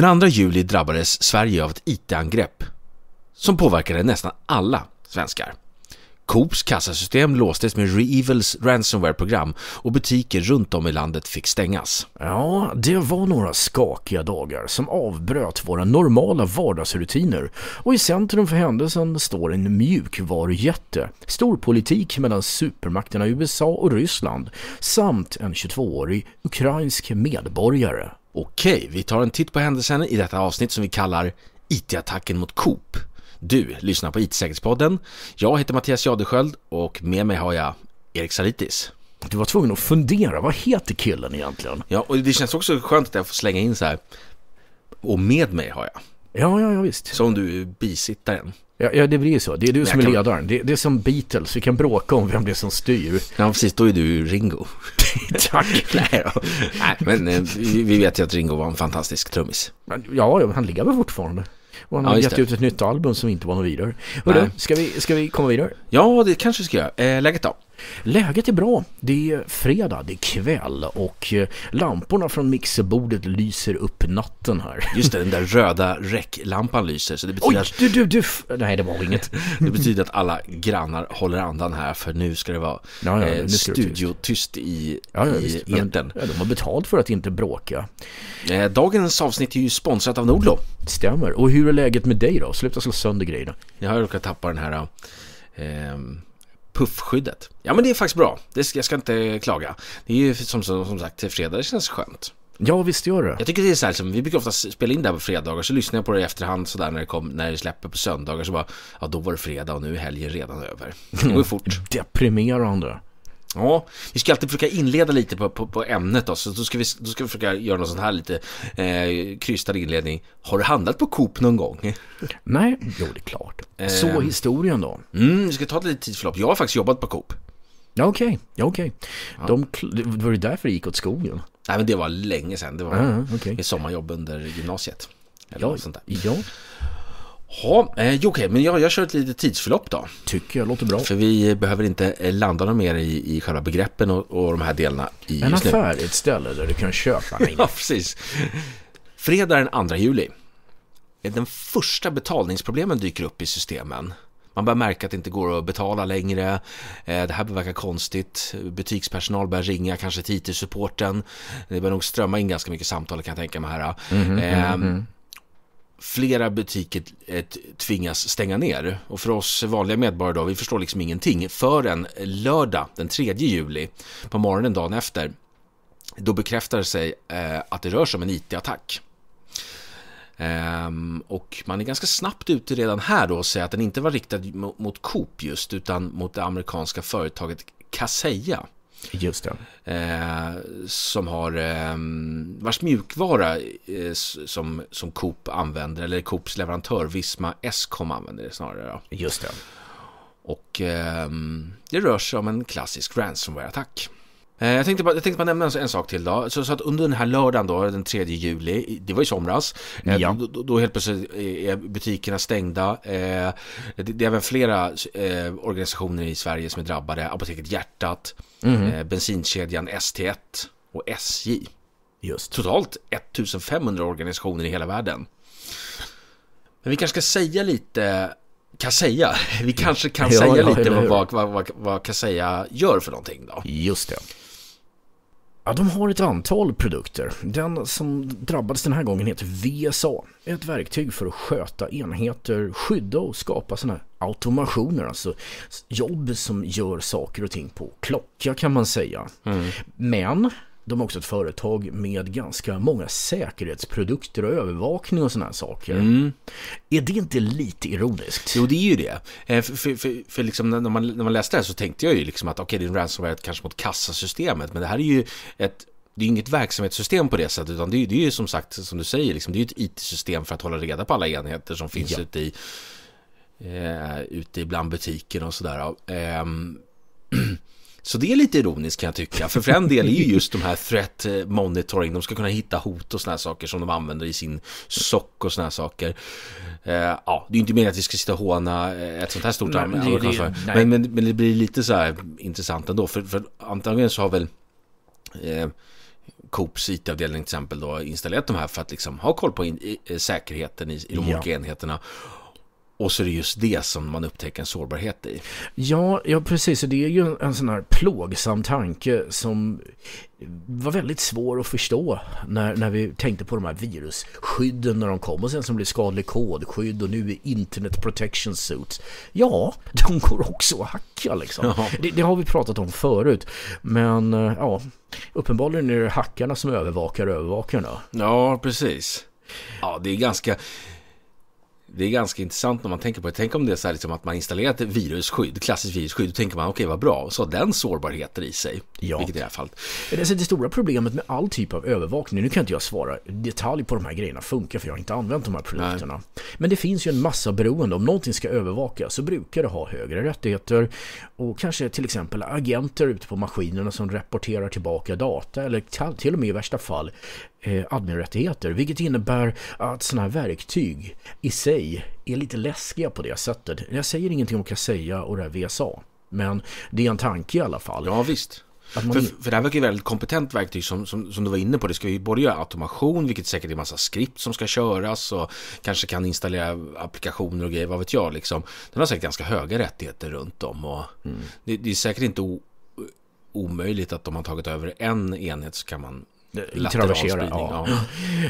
Den 2 juli drabbades Sverige av ett IT-angrepp som påverkade nästan alla svenskar. Coops kassasystem låstes med Reevils ransomware-program och butiker runt om i landet fick stängas. Ja, det var några skakiga dagar som avbröt våra normala vardagsrutiner och i centrum för händelsen står en mjukvarujätte, storpolitik mellan supermakterna USA och Ryssland samt en 22-årig ukrainsk medborgare. Okej, vi tar en titt på händelsen i detta avsnitt som vi kallar IT-attacken mot Coop. Du lyssnar på IT-säkerhetspodden. Jag heter Mattias Jadesköld och med mig har jag Erik Salitis. Du var tvungen att fundera, vad heter killen egentligen? Ja, och det känns också skönt att jag får slänga in så här. Och med mig har jag Ja, ja, ja visst. Som du bisitter en. Ja, ja, det blir ju så. Det är du som är kan... ledaren. Det, det, är som Beatles. Vi kan bråka om vem det är som styr. Ja, precis. Då är du Ringo. Tack. Nej, ja. Nej, men eh, vi vet ju att Ringo var en fantastisk trummis. Ja, han lever fortfarande. Och han har gett det. ut ett nytt album som inte var något vidare. Hörru, ska vi, ska vi komma vidare? Ja, det kanske vi ska göra. Eh, läget då? Läget är bra. Det är fredag, det är kväll och eh, lamporna från mixerbordet lyser upp natten här. Just det, den där röda räcklampan lyser. Så det betyder Oj, att... du, du, du! Nej, det var inget. det betyder att alla grannar håller andan här för nu ska det vara ja, ja, eh, studiotyst i, ja, ja, i etern. Ja, de har betalt för att inte bråka. Eh, dagens avsnitt är ju sponsrat av Nordlo. Stämmer. Och hur är läget med dig då? Sluta slå sönder grejerna. Jag har råkat tappa den här... Eh, puffskyddet. Ja men det är faktiskt bra, det ska, jag ska inte klaga. Det är ju som, som sagt fredag, det känns skönt. Ja, visst gör det. Jag tycker det är så här, liksom, vi brukar ofta spela in det här på fredagar, så lyssnar jag på det i efterhand sådär när det, kom, när det släpper på söndagar, så bara, ja då var det fredag och nu är helgen redan över. Det går fort. Deprimerande. Ja, vi ska alltid försöka inleda lite på, på, på ämnet då, så då ska, vi, då ska vi försöka göra någon sån här lite eh, krystad inledning. Har du handlat på Coop någon gång? Nej, jo det är klart. Så eh. historien då? Mm, vi ska ta ett litet tidsförlopp. Jag har faktiskt jobbat på Coop. Ja okej, okay, ja, Okay. Ja. De, var det därför det gick åt skogen? Nej men det var länge sedan, det var uh, -huh, okay. sommarjobb under gymnasiet. Eller ja, något sånt där. Ja. Ja, eh, okej, okay, men jag, jag kör ett litet tidsförlopp då. Tycker jag låter bra. För vi behöver inte eh, landa något mer i, i själva begreppen och, och de här delarna i En affär är ett ställe där du kan köpa Ja, precis. Fredag den 2 juli. Den första betalningsproblemen dyker upp i systemen. Man börjar märka att det inte går att betala längre. Eh, det här verkar konstigt. Butikspersonal börjar ringa, kanske till IT-supporten. Det börjar nog strömma in ganska mycket samtal kan jag tänka mig här. Mm -hmm, eh, mm -hmm flera butiker eh, tvingas stänga ner. Och för oss vanliga medborgare då, vi förstår liksom ingenting förrän lördag den 3 juli på morgonen dagen efter. Då bekräftar det sig eh, att det rör sig om en IT-attack. Ehm, och man är ganska snabbt ute redan här då och säger att den inte var riktad mot Coop just utan mot det amerikanska företaget Kaseya. Just det. Eh, som har, eh, vars mjukvara eh, som, som Coop använder, eller Coops leverantör Visma S-com använder det snarare. Då. Just det. Och ehm, det rör sig om en klassisk ransomware-attack. Eh, jag tänkte, bara, jag tänkte bara nämna en, sak till då. Så, så, att under den här lördagen då, den 3 juli, det var i somras, eh, ja. då, då helt plötsligt eh, är butikerna stängda. Det, är även flera organisationer i Sverige som är drabbade. Apoteket Hjärtat, mm. bensinkedjan ST1 och SJ. Just. Totalt 1500 organisationer i hela världen. Men vi kanske ska säga lite kan säga. Vi kanske kan ja, säga ja, lite vad, vad, vad, vad Kaseya gör för någonting då. Just det. Ja, de har ett antal produkter. Den som drabbades den här gången heter VSA. Ett verktyg för att sköta enheter, skydda och skapa sådana här automationer, alltså jobb som gör saker och ting på klocka kan man säga. Mm. Men de är också ett företag med ganska många säkerhetsprodukter och övervakning och sådana saker. Mm. Är det inte lite ironiskt? Jo, det är ju det. Eh, för, för, för, för liksom när, man, när man läste det här så tänkte jag ju liksom att okej, okay, det är en ransomware kanske mot kassasystemet, men det här är ju ett det är inget verksamhetssystem på det sättet, utan det är, det är ju som sagt, som du säger, liksom, det är ett IT-system för att hålla reda på alla enheter som finns ja. ute i eh, ute bland butikerna och sådär. Eh, så det är lite ironiskt kan jag tycka, för för en del är ju just de här threat eh, monitoring, de ska kunna hitta hot och såna här saker som de använder i sin sock och såna här saker. Eh, ja, det är ju inte meningen att vi ska sitta och håna eh, ett sånt här stort amerikanskt företag, men, men, men, det blir lite så här intressant ändå, för, för antagligen så har väl eh, Coops IT-avdelning till exempel då installerat de här för att liksom ha koll på in, i, säkerheten i, i de ja. olika enheterna. Och så är det just det som man upptäcker en sårbarhet i. Ja, ja precis. Det är ju en sån här plågsam tanke som var väldigt svår att förstå när, när vi tänkte på de här virusskydden när de kom och sen som blev skadlig kodskydd och nu är internet protection suits. Ja, de går också att hacka liksom. Ja. Det, det, har vi pratat om förut, men eh, ja, uppenbarligen är det hackarna som övervakar övervakarna. Ja, precis. Ja, det är ganska det är ganska intressant när man tänker på det. Tänk om det är så här liksom att man installerat ett virusskydd, klassiskt virusskydd, då tänker man okej okay, vad bra, och så har den sårbarheter i sig. Ja. Vilket i det här fallet. Det, alltså, är det stora problemet med all typ av övervakning, nu kan inte jag svara detalj på de här grejerna funkar för jag har inte använt de här produkterna. Nej. Men det finns ju en massa beroende, om någonting ska övervakas så brukar det ha högre rättigheter och kanske till exempel agenter ute på maskinerna som rapporterar tillbaka data eller till och med i värsta fall Eh, adminrättigheter vilket innebär att sådana här verktyg i sig är lite läskiga på det sättet. Jag säger ingenting om Kaseya och det här VSA men det är en tanke i alla fall. Ja visst. Man... För, för, det här verkar ju väldigt kompetent verktyg som, som, som, du var inne på. Det ska ju både göra automation, vilket säkert är en massa skript som ska köras och kanske kan installera applikationer och grejer, vad vet jag. Liksom. Den har säkert ganska höga rättigheter runt om och mm. det, det, är säkert inte o, omöjligt att om man tagit över en enhet så kan man Eh, Lateralspridning. Ja. ja.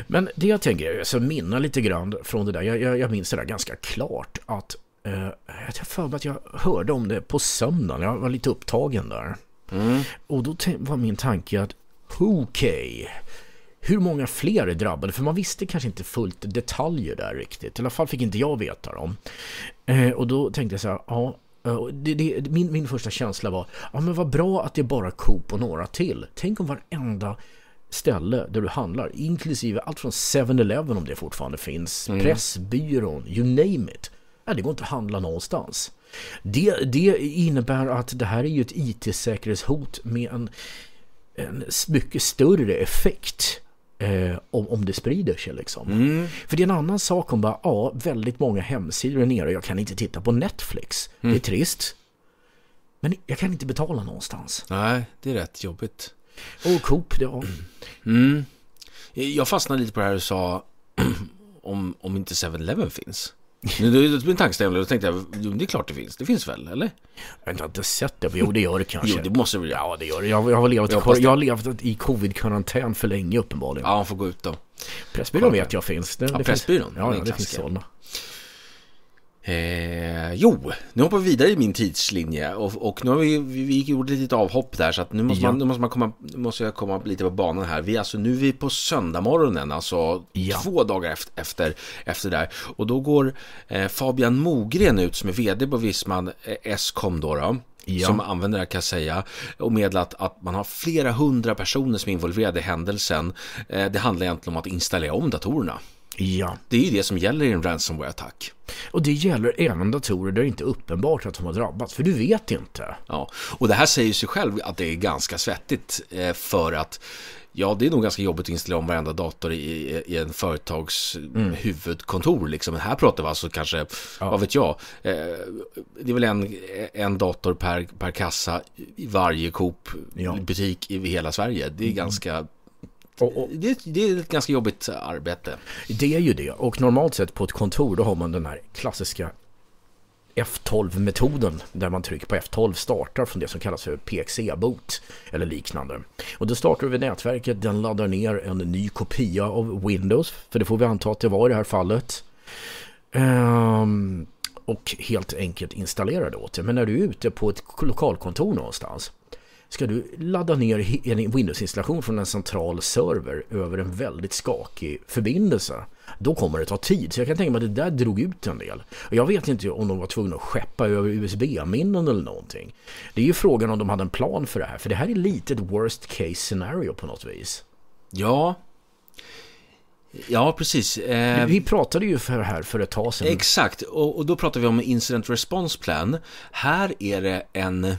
Men det jag tänker, så alltså, minna lite grann från det där. Jag, jag, jag minns det där ganska klart att eh, jag för mig att jag hörde om det på söndagen. Jag var lite upptagen där. Mm. Och då var min tanke att okej, okay, hur många fler är drabbade? För man visste kanske inte fullt detaljer där riktigt. I alla fall fick inte jag veta dem. Eh, och då tänkte jag så här, ja, eh, det, det, min, min första känsla var, ja men vad bra att det är bara Coop och några till. Tänk om varenda ställe där du handlar, inklusive allt från 7-Eleven om det fortfarande finns, mm. Pressbyrån, you name it. Ja, det går inte att handla någonstans. Det, det innebär att det här är ju ett IT-säkerhetshot med en, en mycket större effekt. Eh, om, om det sprider sig liksom. Mm. För det är en annan sak om bara, ja, väldigt många hemsidor är nere och jag kan inte titta på Netflix. Mm. Det är mm. trist. Men jag kan inte betala någonstans. Nej, det är rätt jobbigt. Och Coop, ja. Mm. Jag fastnade lite på det här du sa om, om inte 7-Eleven finns. Nu min och då tänkte jag, det är klart det finns. Det finns väl, eller? Jag har inte, sett det, jo det gör det kanske. jo, det måste väl Ja, det gör det. Jag, jag har levt, jag, jag, jag har levt i covid-karantän för länge uppenbarligen. Ja, man får gå ut då. Pressbyrån vet jag finns. Det, ja, det Pressbyrån. Finns, ja, ja, det finns sådana. Eh, jo, nu hoppar vi vidare i min tidslinje och, och nu har vi, vi, vi gjort ett litet avhopp där så att nu måste, ja. man, nu måste, man komma, måste jag komma lite på banan här. Vi, alltså, nu är vi på söndagmorgonen, alltså ja. två dagar efter, efter, efter där. Och då går eh, Fabian Mogren ut som är vd på Visman eh, S-com då. då. Ja. som användare kan säga och meddelat att man har flera hundra personer som är involverade i händelsen. Eh, det handlar egentligen om att installera om datorerna. Ja. Det är ju det som gäller i en ransomware-attack. Och det gäller även datorer där det inte är uppenbart att de har drabbats, för du vet inte. Ja, och det här säger sig själv att det är ganska svettigt eh, för att Ja, det är nog ganska jobbigt att installera om varenda dator i, i en företags eh, mm. huvudkontor. Liksom. Men här pratar vi alltså kanske, ja. vad vet jag, eh, det är väl en, en dator per, per kassa i varje Coop-butik ja. i hela Sverige. Det är mm. ganska och, och, det, det, är ett ganska jobbigt eh, arbete. Det är ju det. Och normalt sett på ett kontor då har man den här klassiska F12-metoden där man trycker på F12 startar från det som kallas för PXE-boot eller liknande. Och då startar vi nätverket, den laddar ner en ny kopia av Windows, för det får vi anta att det var i det här fallet. Ehm, och helt enkelt installerar det åt dig. Men när du är ute på ett lokalkontor någonstans ska du ladda ner en Windows-installation från en central server över en väldigt skakig förbindelse, då kommer det ta tid. Så jag kan tänka mig att det där drog ut en del. Och jag vet inte om de var tvungna att skeppa över USB-minnen eller någonting. Det är ju frågan om de hade en plan för det här, för det här är lite ett worst case scenario på något vis. Ja, Ja, precis. Eh, vi pratade ju för det här för ett tag sedan. Exakt, och, och, då pratade vi om incident response plan. Här är det en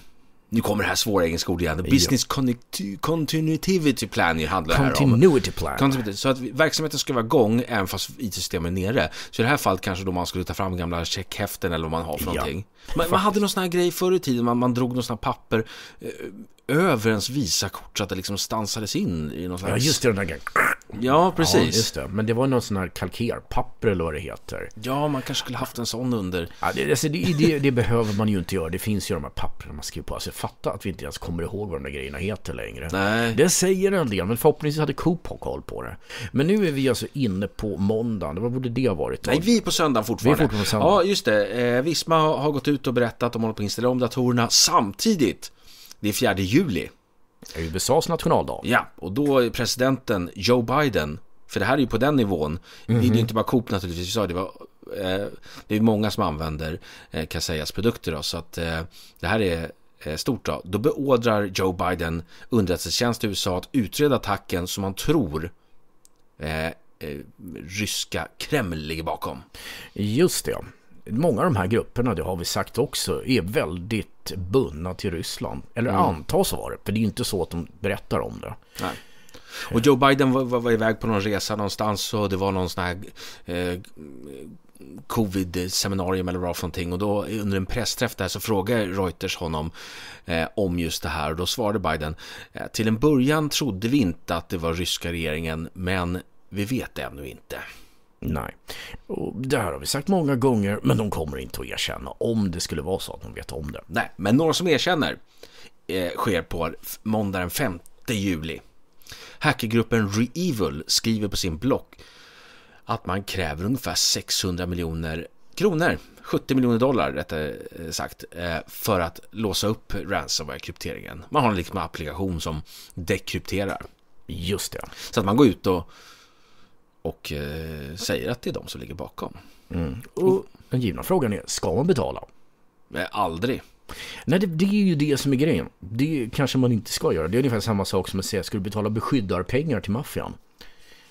nu kommer det här svåra engelska ordet igen. Business Continu Continuity Planning handlar det här om. Continuity Plan. Continuity. Så att verksamheten ska vara igång även fast IT-systemet är nere. Så i det här fallet kanske då man skulle ta fram gamla checkhäften eller vad man har för ja. någonting. Man, man hade någon sån här grej förr i tiden, man, man drog någon sån här papper. Eh, över ens visakort så att det liksom stansades in i någon slags... Ja, just det, den där grejen. Ja, precis. Ja, just det. Men det var någon sån här kalkerpapper eller vad det heter. Ja, man kanske skulle haft en sån under. Ja, det, alltså, det, det, det behöver man ju inte göra. Det finns ju de här papperna man skriver på. Alltså fatta att vi inte ens kommer ihåg vad de där grejerna heter längre. Nej. Det säger en del, men förhoppningsvis hade Coop koll på det. Men nu är vi alltså inne på måndagen. Vad borde det ha varit? Då? Nej, vi är på söndagen fortfarande. Vi är fortfarande på söndag. Ja, just det. Eh, Visma har gått ut och berättat att de håller på att installera om datorerna samtidigt det är 4 juli. Det är USAs nationaldag. Ja, och då är presidenten Joe Biden, för det här är ju på den nivån, mm -hmm. det är mhm. inte bara Coop naturligtvis, det var eh, det är många som använder eh, Caseias produkter då, så att eh, det här är stort då. Då beordrar Joe Biden underrättelsetjänst i USA att utreda attacken som man tror eh, ryska Kreml ligger bakom. Just det, många av de här grupperna, det har vi sagt också, är väldigt bundna till Ryssland. Eller mm. antas vara det, för det är ju inte så att de berättar om det. Nej. Och Joe Biden var, var, var iväg på någon resa någonstans och det var någon sån här eh, covid-seminarium eller vad för någonting och då under en pressträff där så frågade Reuters honom eh, om just det här och då svarade Biden eh, till en början trodde vi inte att det var ryska regeringen men vi vet ännu inte. Nej. Och det här har vi sagt många gånger, men de kommer inte att erkänna om det skulle vara så att de vet om det. Nej, men några som erkänner eh, sker på måndag den 5 juli. Hackergruppen Reevil skriver på sin blogg att man kräver ungefär 600 miljoner kronor, 70 miljoner dollar rättare eh, sagt, eh, för att låsa upp ransomware-krypteringen. Man har en liksom applikation som dekrypterar. Just det. Så att man går ut och och eh, säger att det är de som ligger bakom. Mm. Och den givna frågan är, ska man betala? Nej, aldrig. Nej, det, det, är ju det som är grejen. Det kanske man inte ska göra. Det är ungefär samma sak som att säga, ska du betala beskyddarpengar till maffian?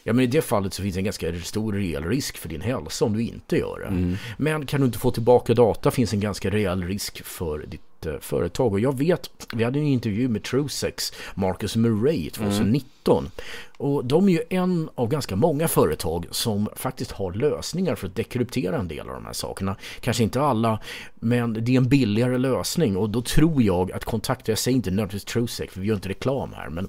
Ja, men i det fallet så finns det en ganska stor reell risk för din hälsa om du inte gör det. Mm. Men kan du inte få tillbaka data finns en ganska reell risk för ditt Eh, företag. Och jag vet, vi hade en intervju med Truesex, Marcus Murray 2019. Mm. Och de är ju en av ganska många företag som faktiskt har lösningar för att dekryptera en del av de här sakerna. Kanske inte alla, men det är en billigare lösning och då tror jag att kontakta, jag säger inte nödvändigtvis Truesex, för vi gör inte reklam här, men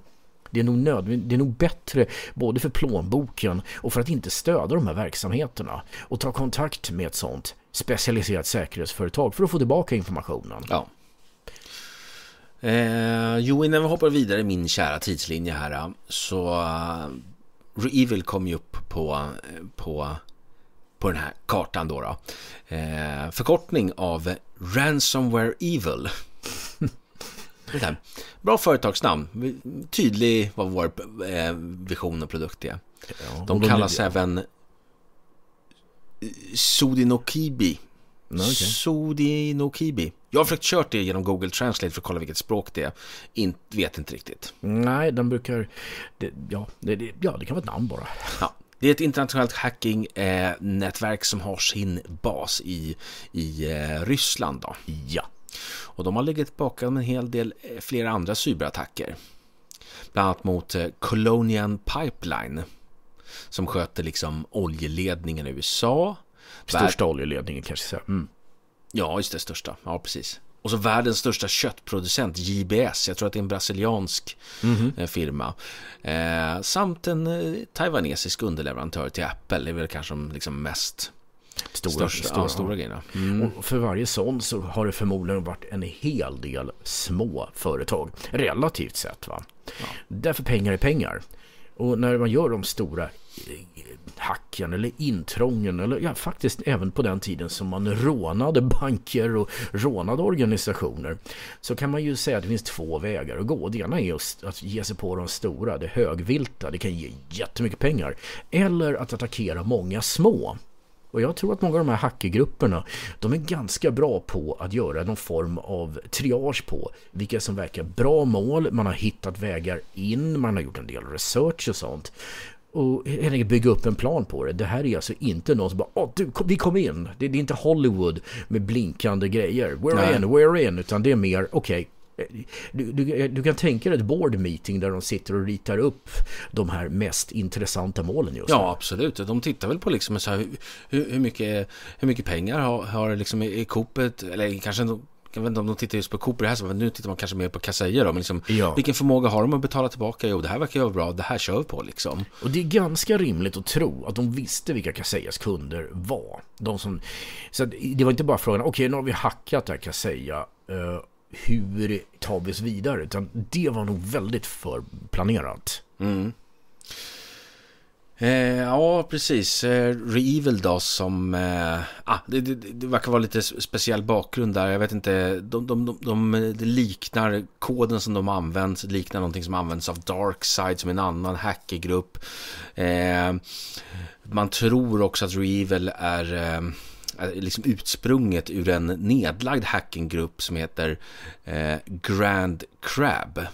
det är, nog det är nog bättre både för plånboken och för att inte stödja de här verksamheterna och ta kontakt med ett sånt specialiserat säkerhetsföretag för att få tillbaka informationen. Ja. Eh, jo, innan vi hoppar vidare i min kära tidslinje här eh, så uh, eh, Reevil kom ju upp på, eh, på, på den här kartan då. då. Eh, förkortning av Ransomware Evil. Bra företagsnamn, tydlig vad vår vision och produkt är. Ja, de, de kallas nya. även Sodinokibi. Okay. Sodinokibi. Jag har försökt kört det genom Google Translate för att kolla vilket språk det är. In, vet inte riktigt. Nej, den brukar... Det, ja, det, ja, det kan vara ett namn bara. Ja. Det är ett internationellt hacking-nätverk eh, som har sin bas i, i eh, Ryssland. Då. Ja. Och de har legat bakom en hel del eh, flera andra cyberattacker. Bland annat mot Colonian Pipeline som sköter liksom oljeledningen i USA. Största Vär... oljeledningen kanske. Så. Mm. Ja, just det, största. Ja, precis. Och så världens största köttproducent, JBS. Jag tror att det är en brasiliansk mm-hmm. firma. Eh, samt en eh, taiwanesisk underleverantör till Apple. Det är väl kanske de liksom mest stora, största, stora, ja, stora grejerna. Mm. Och för varje sån så har det förmodligen varit en hel del små företag. Relativt sett va. Ja. Därför pengar är pengar. Och när man gör de stora eh, hacken eller intrången eller ja, faktiskt även på den tiden som man rånade banker och rånade organisationer så kan man ju säga att det finns två vägar att gå. Det ena är att ge sig på de stora, det högvilta, det kan ge jättemycket pengar. Eller att attackera många små. Och jag tror att många av de här hackergrupperna, de är ganska bra på att göra någon form av triage på vilka som verkar bra mål, man har hittat vägar in, man har gjort en del research och sånt och helt enkelt bygga upp en plan på det. Det här är alltså inte någon som bara åh du, kom, vi kom in. Det, det, är inte Hollywood med blinkande grejer. We're Nej. in, we're in. Utan det är mer okej, okay, du, du, du, kan tänka dig ett board meeting där de sitter och ritar upp de här mest intressanta målen just nu. Ja, absolut. De tittar väl på liksom så här, hur, hur, mycket, hur mycket pengar har, har liksom i Coopet, eller kanske jag vet inte om de tittar just på Cooper här, men nu tittar man kanske mer på Kaseya då. Men liksom, ja. Vilken förmåga har de att betala tillbaka? Jo, det här verkar ju vara bra, det här kör vi på liksom. Och det är ganska rimligt att tro att de visste vilka Kaseyas kunder var. De som... Så det var inte bara frågan, okej okay, nu har vi hackat det här Kaseya. Uh, eh, hur tar vi oss vidare? Utan det var nog väldigt förplanerat. Mm. Eh, ja, precis. Eh, Reevil då som... Eh, ah, det, det, det, verkar vara lite speciell bakgrund där. Jag vet inte. De, de, de, de liknar koden som de använt. Liknar någonting som används av Darkside som en annan hackergrupp. Eh, man tror också att Reevil är... Eh, Eh, liksom utsprunget ur en nedlagd hackinggrupp som heter eh, Grand Crab. Eh,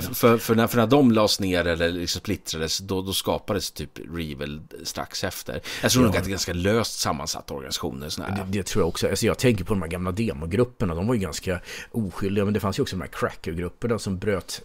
för, för, när, för när de lades ner eller liksom splittrades, då, då skapades typ Revel strax efter. Jag tror ja. nog att det är ganska löst sammansatta organisationer. det, det, tror jag också. Alltså, jag tänker på de här gamla demogrupperna, de var ju ganska oskyldiga. Men det fanns ju också de här crackergrupperna som bröt,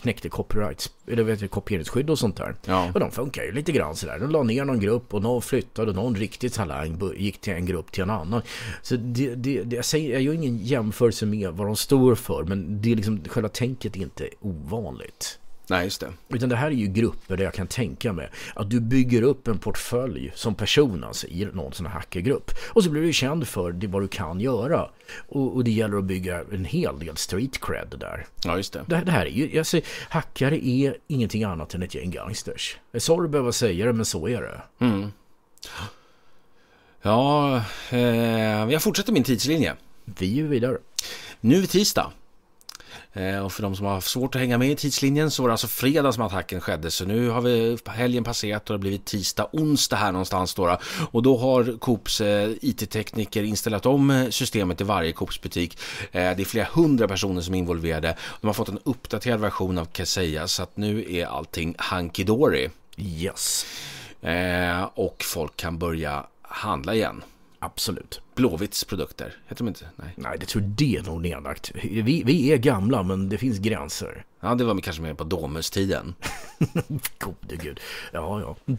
knäckte copyrights, eller vet du, kopieringsskydd och sånt där. Ja. Och de funkar ju lite grann sådär. De la ner någon grupp och någon flyttade och någon riktig talang gick till en grupp till en annan. Så det, det, det jag, säger, jag gör ingen jämförelse med vad de står varför, men det är liksom, själva tänket är inte ovanligt. Nej, just det. Utan det här är ju grupper där jag kan tänka mig att du bygger upp en portfölj som person alltså, i någon sån här hackergrupp. Och så blir du känd för det vad du kan göra. Och, och det gäller att bygga en hel del street cred där. Ja, just det. Det, det här är ju, alltså, hackare är ingenting annat än ett gäng gangsters. sorry att behöva säga det, men så är det. Mm. Ja, eh, jag fortsätter min tidslinje. Vi är vidare nu är tisdag. Eh, och för de som har haft svårt att hänga med i tidslinjen så var det alltså fredag som attacken skedde. Så nu har vi helgen passerat och det har blivit tisdag, onsdag här någonstans då. Och då har Coops eh, IT-tekniker installerat om eh, systemet i varje Coops butik. Det är flera hundra personer som är involverade. De har fått en uppdaterad version av Kaseya så att nu är allting hunky dory. Yes. Och folk kan börja handla igen. Absolut. Blåvitts produkter? Heter de inte? Nej. Nej, det tror det är nog nedlagt. Vi, vi är gamla, men det finns gränser. Ja, det var kanske mer på Domus-tiden. Gode gud. Ja, ja.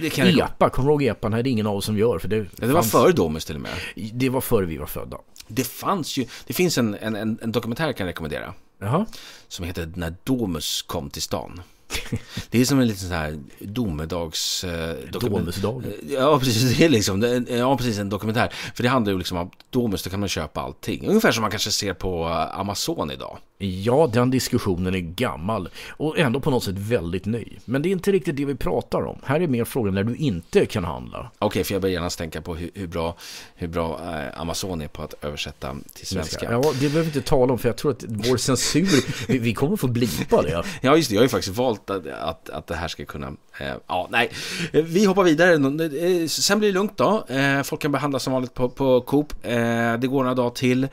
Det kan Epa, kommer du ihåg Epa? Nej, det är ingen av oss som gör. För det, det fanns... var före Domus till och med. Det var före vi var födda. Det fanns ju, det finns en, en, en, en dokumentär jag kan rekommendera. Jaha. Som heter När Domus kom till stan. Det är som en liten sån här domedags... Eh, Domusdagen? Eh, ja, precis. Det är liksom, ja, precis. En dokumentär. För det handlar ju liksom om Domus, då kan man köpa allting. Ungefär som man kanske ser på eh, Amazon idag. Ja, den diskussionen är gammal och ändå på något sätt väldigt ny. Men det är inte riktigt det vi pratar om. Här är mer frågan när du inte kan handla. Okej, okay, för jag börjar genast tänka på hur, hur bra, hur bra eh, Amazon är på att översätta till svenska. Ja, det behöver vi inte tala om för jag tror att vår censur, vi, vi kommer få blipa det. ja, just det. Jag har ju faktiskt valt att, att, att det här ska kunna... Eh, ja, nej. Eh, vi hoppar vidare. Eh, sen blir det lugnt då. Eh, folk kan behandlas som vanligt på, på Coop. Eh, det går några dagar till.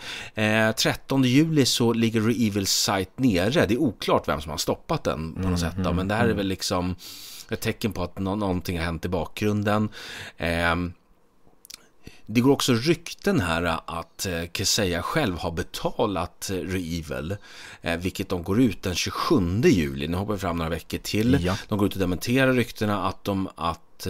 13 juli så ligger Reeve evil-sajt nere. Det är oklart vem som har stoppat den på något mm, sätt. Då. Mhm, Men det här är mhm. väl liksom ett tecken på att nå någonting har hänt i bakgrunden. Eh, det går också rykten här att eh, Keseya själv har betalat eh, Reevil, eh, vilket de går ut den 27 juli. Nu hoppar vi fram några veckor till. Ja. De går ut och dementerar ryktena att de, att,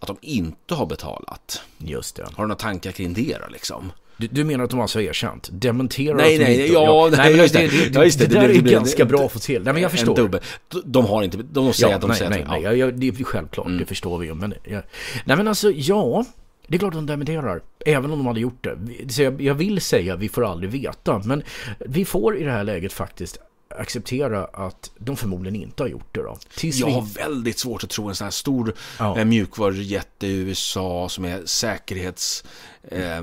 att de inte har betalat. Just det. Har du några tankar kring det då liksom? Du, du menar att de alltså har erkänt? Dementerar nej, att de nej, inte... Ja, ja, nej, nej, just det. Det, det, just det, det, där det, är det, ganska bra att få till. Nej, men jag förstår. Dubbe. De har inte... De säger ja, att de nej, säger nej, att de... Nej, ja. det är självklart. Mm. Det förstår vi ju. Men, ja. Nej, men alltså, ja. Det är klart att de dementerar, även om de hade gjort det. Jag vill säga, vi får aldrig veta, men vi får i det här läget faktiskt acceptera att de förmodligen inte har gjort det då. Tills jag vi... har väldigt svårt att tro en sån här stor ja. Eh, mjukvarujätte i USA som är säkerhets... Eh,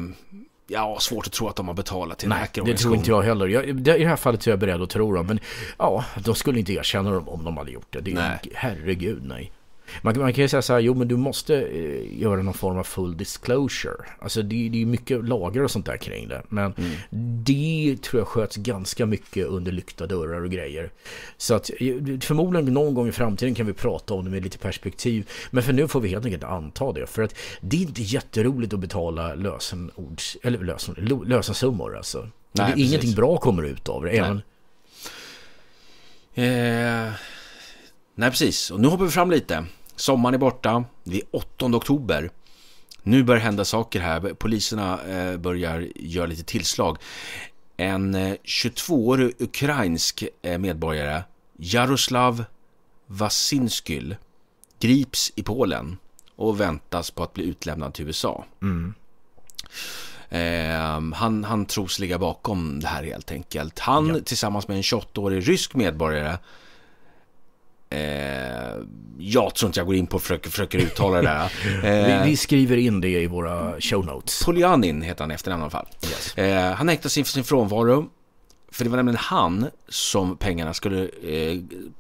ja, svårt att tro att de har betalat till Nej, en hackerorganisation. det tror inte jag heller. Jag, det, I det här fallet är jag beredd att tro dem. Men ja, de skulle inte erkänna dem om de hade gjort det. det nej. Herregud, nej. Man, man, kan ju säga så här, jo men du måste eh, göra någon form av full disclosure. Alltså det, det är mycket lagar och sånt där kring det. Men mm. det tror jag sköts ganska mycket under lyckta dörrar och grejer. Så att eh, förmodligen någon gång i framtiden kan vi prata om det med lite perspektiv. Men för nu får vi helt enkelt anta det. För att det är inte jätteroligt att betala lösenords, eller lösen, lösensummor alltså. Nej, det, ingenting bra kommer ut av det. Även... Nej. Eh... Nej, precis. Och nu hoppar vi fram lite. Sommaren är borta, det är 8 oktober. Nu börjar hända saker här. Poliserna eh, börjar göra lite tillslag. En 22-årig eh, ukrainsk eh, medborgare, Jaroslav Vasinskyl, grips i Polen och väntas på att bli utlämnad till USA. Mm. Eh, han, han tros ligga bakom det här helt enkelt. Han ja. tillsammans med en 28-årig rysk medborgare Eh, jag tror inte jag går in på och försöker, försöker uttala det där. Eh, vi, vi, skriver in det i våra show notes. Polyanin heter han i efternamn i alla fall. Yes. Eh, han häktas inför sin frånvaro. För det var nämligen han som pengarna, skulle, eh,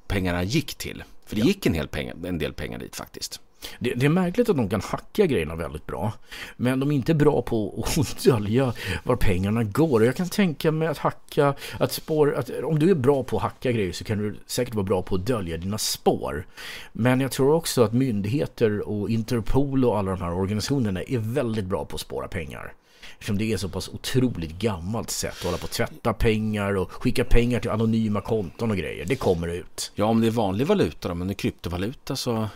pengarna gick till. För det ja. gick en, hel pengar, en del pengar dit faktiskt. Det, det, är märkligt att de kan hacka grejerna väldigt bra. Men de är inte bra på att dölja var pengarna går. Och jag kan tänka mig att hacka, att spår, att om du är bra på att hacka grejer så kan du säkert vara bra på att dölja dina spår. Men jag tror också att myndigheter och Interpol och alla de här organisationerna är väldigt bra på att spåra pengar. Eftersom det är så pass otroligt gammalt sätt att hålla på att tvätta pengar och skicka pengar till anonyma konton och grejer. Det kommer ut. Ja, om det är vanlig valuta då, men det är kryptovaluta så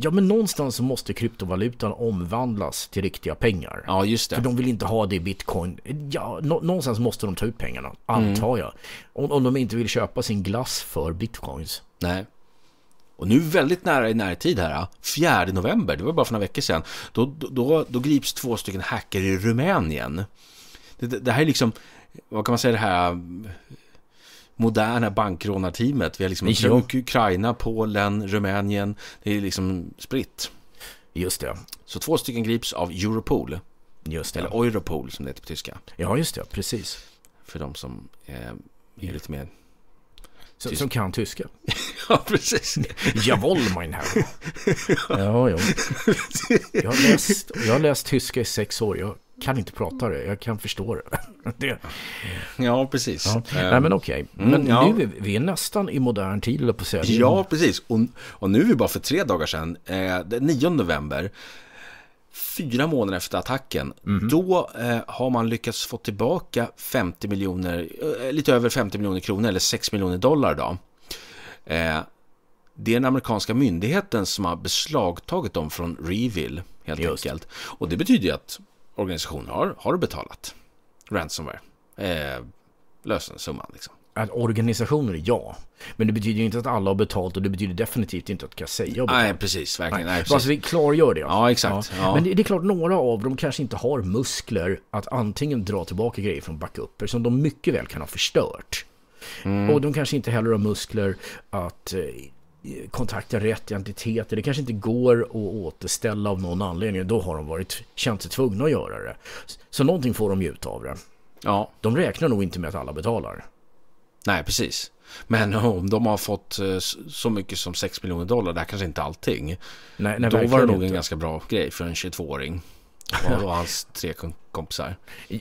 Ja men någonstans så måste kryptovalutan omvandlas till riktiga pengar. Ja just det. För de vill inte ha det i bitcoin. Ja, nå någonstans måste de ta ut pengarna, mm. antar jag. Om, om de inte vill köpa sin glass för bitcoins. Nej. Och nu väldigt nära i närtid här, 4 november, det var bara för några veckor sedan, då, då, då, då grips två stycken hackare i Rumänien. Det, det, det här är liksom, vad kan man säga det här moderna bankrånarteamet. Vi har liksom Etiopien, Ukraina, Polen, Rumänien. Det är liksom spritt. Just det. Så två stycken grips av Europol. Just det. Eller Europol som det heter på tyska. Ja, just det. Precis. För de som eh, är lite mer... Som, som kan tyska. ja, precis. Jawohl, mein Herr. ja, ja. Jag har, läst, jag har läst tyska i sex år. Jag kan inte prata det, jag kan förstå det. det. Ja, precis. Ja. Um, Nej, men okej. Okay. Mm, men ja. nu är vi, vi är nästan i modern tid, eller på att säga. Ja, precis. Och, och, nu är vi bara för tre dagar sedan, eh, den 9 november, fyra månader efter attacken, mm. då eh, har man lyckats få tillbaka 50 miljoner, eh, lite över 50 miljoner kronor, eller 6 miljoner dollar då. Eh, det är den amerikanska myndigheten som har beslagtagit dem från Reveal, helt Just. enkelt. Och det betyder ju att organisation har, har betalat ransomware. Eh, lösensumman liksom. Att organisationer, ja. Men det betyder ju inte att alla har betalt och det betyder definitivt inte att Kaseya har betalt. Nej, precis. Verkligen. Nej. precis. Alltså, vi klargör det. Ja, exakt. Ja. Ja. Men det, det, är klart, några av dem kanske inte har muskler att antingen dra tillbaka grejer från backupper som de mycket väl kan ha förstört. Mm. Och de kanske inte heller har muskler att eh, kontakta rätt identiteter. Det kanske inte går att återställa av någon anledning. Då har de varit, känt sig tvungna att göra det. Så någonting får de ju ut av det. Ja. De räknar nog inte med att alla betalar. Nej, precis. Men om de har fått eh, så mycket som 6 miljoner dollar, det här kanske inte allting. Nej, nej, då var det nog en ganska bra grej för en 22-åring och hans tre kompisar.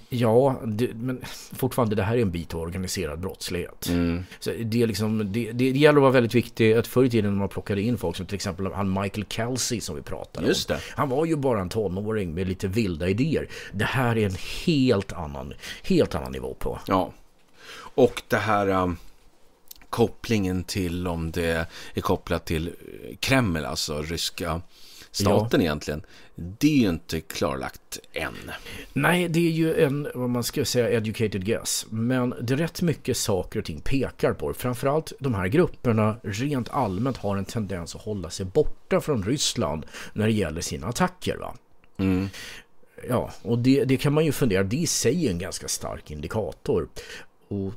Ja, det, men fortfarande det här är en bit av organiserad brottslighet. Mm. Så det, är liksom, det, det, gäller att vara väldigt viktig. att förr i tiden när man plockade in folk som till exempel han Michael Kelsey som vi pratade Just om. Det. Han var ju bara en tonåring med lite vilda idéer. Det här är en helt annan, helt annan nivå på. Ja, och det här... Um kopplingen till om det är kopplat till eh, Kreml, alltså ryska staten ja. egentligen. Det är ju inte klarlagt än. Nej, det är ju en, vad man ska säga, educated guess. Men det är rätt mycket saker och ting pekar på det. Framförallt de här grupperna rent allmänt har en tendens att hålla sig borta från Ryssland när det gäller sina attacker. Va? Mm. Ja, och det, det kan man ju fundera, det i sig är en ganska stark indikator. Och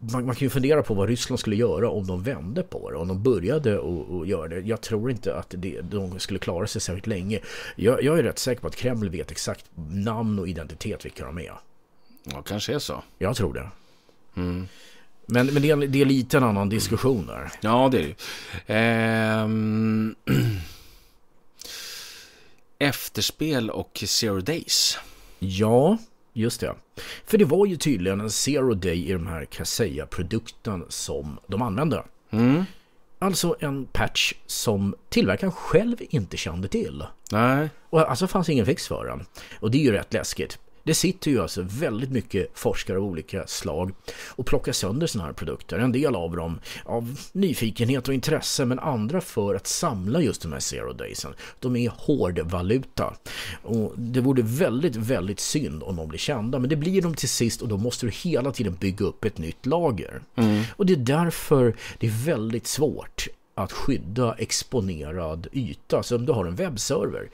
man, man, kan ju fundera på vad Ryssland skulle göra om de vände på det, om de började och, och göra det. Jag tror inte att det, de skulle klara sig särskilt länge. Jag, jag är rätt säker på att Kreml vet exakt namn och identitet vilka de är. Ja, kanske är så. Jag tror det. Mm. Men, men det, är, det är lite en annan diskussion där. Ja, det är det ehm... Efterspel och Zero Days. Ja. Just det. För det var ju tydligen en zero day i de här Kaseya-produkten som de använde. Mm. Alltså en patch som tillverkaren själv inte kände till. Nej. Och alltså fanns ingen fix för den. Och det är ju rätt läskigt. Det sitter ju alltså väldigt mycket forskare av olika slag och plockar sönder sådana här produkter. En del av dem av nyfikenhet och intresse men andra för att samla just de här zero daysen. De är hårdvaluta och det vore väldigt, väldigt synd om de blir kända men det blir de till sist och då måste du hela tiden bygga upp ett nytt lager. Mm. Och det är därför det är väldigt svårt att skydda exponerad yta. Så om du har en webbserver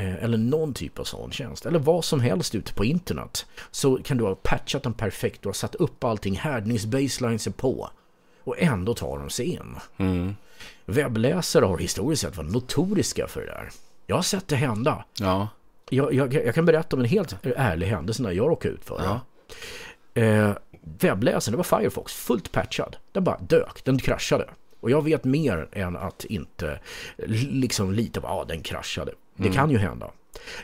Eh, eller någon typ av sån tjänst eller vad som helst ute på internet så kan du ha patchat dem perfekt, du har satt upp allting, Härdningsbaselines är på och ändå tar de sig in. Mm. Webbläsare har historiskt sett varit notoriska för det där. Jag har sett det hända. Ja. Jag, jag, jag kan berätta om en helt ärlig händelse när jag råkade ut för ja. eh, webbläsaren, det var Firefox, fullt patchad. Den bara dök, den kraschade. Och jag vet mer än att inte liksom lita på, att ah, den kraschade. Det mm. kan ju hända.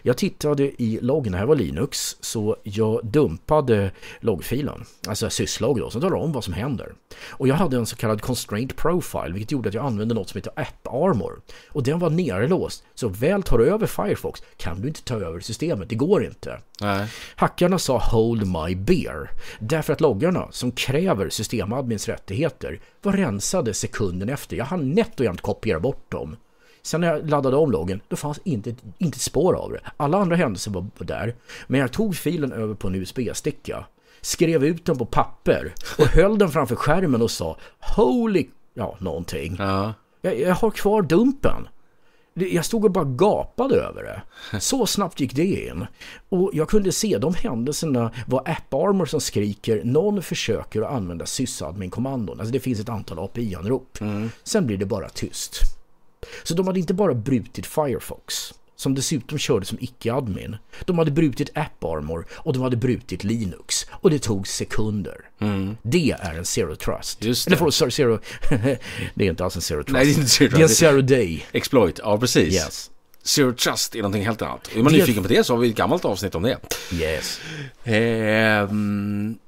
Jag tittade i loggen, det här var Linux, så jag dumpade loggfilen, alltså syslogg då, som talar om vad som händer. Och jag hade en så kallad constraint profile, vilket gjorde att jag använde något som heter AppArmor. Och den var nerlåst, så väl tar du över Firefox kan du inte ta över systemet, det går inte. Nej. Hackarna sa “Hold my beer” därför att loggarna som kräver systemadmins rättigheter var rensade sekunden efter. Jag hann nätt och jämnt kopiera bort dem. Sen när jag laddade om loggen, då fanns inte, inte ett spår av det. Alla andra händelser var där. Men jag tog filen över på en USB-sticka, skrev ut den på papper och höll den framför skärmen och sa Holy... Ja, någonting. Ja. Jag, jag har kvar dumpen. Jag stod och bara gapade över det. Så snabbt gick det in. Och jag kunde se de händelserna var AppArmor som skriker någon försöker att använda sysadmin-kommandon. Alltså det finns ett antal API-anrop. Mm. Sen blir det bara tyst. Så de hade inte bara brutit Firefox, som dessutom körde som icke-admin. De hade brutit AppArmor och de hade brutit Linux. Och det tog sekunder. Mm. Det är en Zero Trust. Just det. Eller förlåt, sorry, Zero... det är inte alls en Zero Trust. Nej, det är inte Zero Trust. Det är en Zero Day. Exploit, ja precis. Yes. Zero Trust är någonting helt annat. Är man det... nyfiken på det så har vi ett gammalt avsnitt om det. Yes. Eh, mm.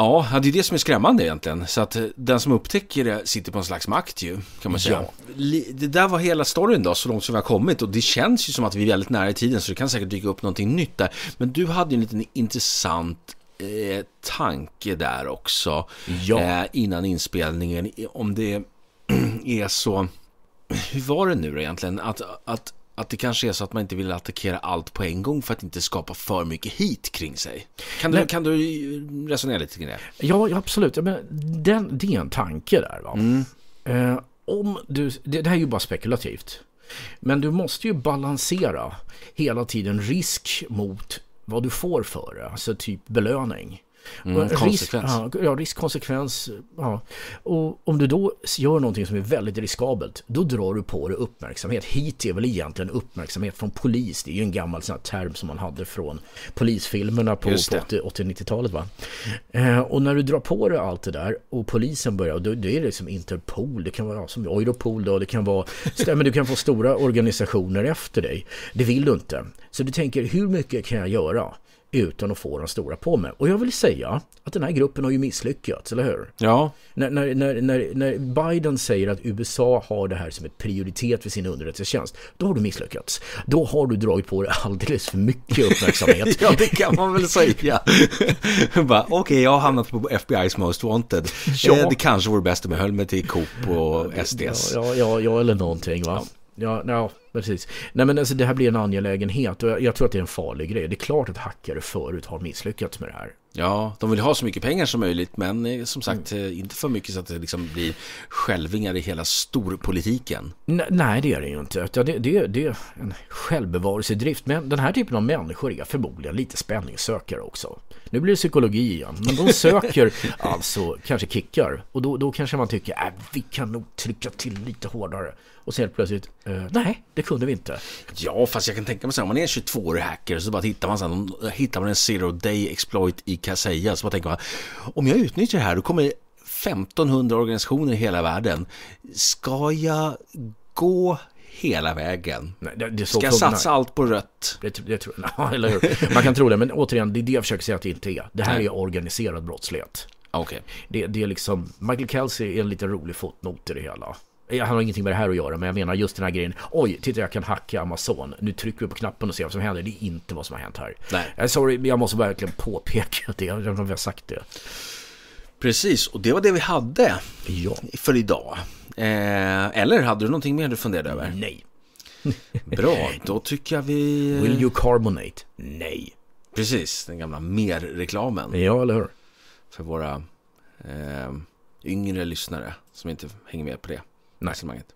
Ja, det är det som är skrämmande egentligen. Så att eh, den som upptäcker det sitter på en slags makt ju, kan man säga. Ja. Det där var hela storyn då, så långt som vi har kommit. Och det känns ju som att vi är väldigt nära i tiden, så det kan säkert dyka upp någonting nytt där. Men du hade ju en liten intressant eh, tanke där också. Ja. Eh, innan inspelningen, om det är så... Hur var det nu egentligen? Att, att att det kanske är så att man inte vill attackera allt på en gång för att inte skapa för mycket hit kring sig. Kan du, kan du resonera lite kring det? Ja, ja absolut. Ja, men den, det är en tanke där. Va? Mm. Eh, om du, det, det här är ju bara spekulativt. Men du måste ju balansera hela tiden risk mot vad du får för det, alltså typ belöning. Mm, konsekvens. Risk, ja, risk, konsekvens. Ja. Och om du då gör någonting som är väldigt riskabelt, då drar du på dig uppmärksamhet. Hit är väl egentligen uppmärksamhet från polis. Det är ju en gammal sån term som man hade från polisfilmerna på, på 80-90-talet. Mm. Eh, och när du drar på dig allt det där och polisen börjar, då, då är det liksom Interpol, det kan vara ja, som Europol, då, det kan vara, men du kan få stora organisationer efter dig. Det vill du inte. Så du tänker, hur mycket kan jag göra? utan att få de stora på mig. Och jag vill säga att den här gruppen har ju misslyckats, eller hur? Ja. När, när, när, när, Biden säger att USA har det här som ett prioritet för sin underrättelsetjänst, då har du misslyckats. Då har du dragit på dig alldeles för mycket uppmärksamhet. ja, det kan man väl säga. Okej, okay, jag har hamnat på FBI's Most Wanted. Ja. Eh, det kanske vore bäst om jag höll mig till Coop och SDs. Ja, ja, ja, ja eller någonting va. Ja, ja, ja. Precis. Nej men alltså det här blir en angelägenhet och jag, jag tror att det är en farlig grej. Det är klart att hackare förut har misslyckats med det här. Ja, de vill ha så mycket pengar som möjligt men eh, som sagt mm. Eh, inte för mycket så att det liksom blir skälvingar i hela storpolitiken. Nej, nej det är det ju inte. Det, det, det är en självbevarelsedrift. Men den här typen av människor är förmodligen lite spänningssökare också. Nu blir det psykologi igen, men de söker alltså kanske kickar och då, då kanske man tycker att äh, vi kan nog trycka till lite hårdare. Och sen helt plötsligt, eh, nej, det kunde vi inte. Ja, fast jag kan tänka mig så om man är 22-årig hacker så bara hittar man, sen, hittar man en zero day exploit i Kaseya så bara tänker man om jag utnyttjar det här då kommer 1500 organisationer i hela världen. Ska jag gå hela vägen. Nej, det, det Ska jag satsa allt på rött? Det, det, ja, eller hur? Man kan tro det, men återigen, det är det jag försöker säga att det inte är. Det här Nej. är organiserad brottslighet. Okay. Det, det är liksom, Michael Kelsey är en lite rolig fotnot i det hela han har ingenting med det här att göra, men jag menar just den här grejen. Oj, titta jag kan hacka Amazon. Nu trycker vi på knappen och ser vad som händer. Det är inte vad som har hänt här. Nej. Eh, sorry, jag måste verkligen påpeka det. Jag vet inte om vi har sagt det. Precis, och det var det vi hade ja. för idag. Eh, eller hade du någonting mer du funderade över? Nej. Bra, då tycker jag vi... Will you carbonate? Nej. Precis, den gamla mer-reklamen. Ja, eller hur? För våra eh, yngre lyssnare som inte hänger med på det. Nej. resonemanget.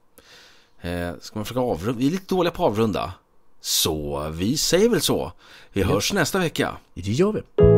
Eh, ska man försöka avrunda? Vi är lite dåliga på att avrunda. Så vi säger väl så. Vi hörs nästa vecka. Det gör vi.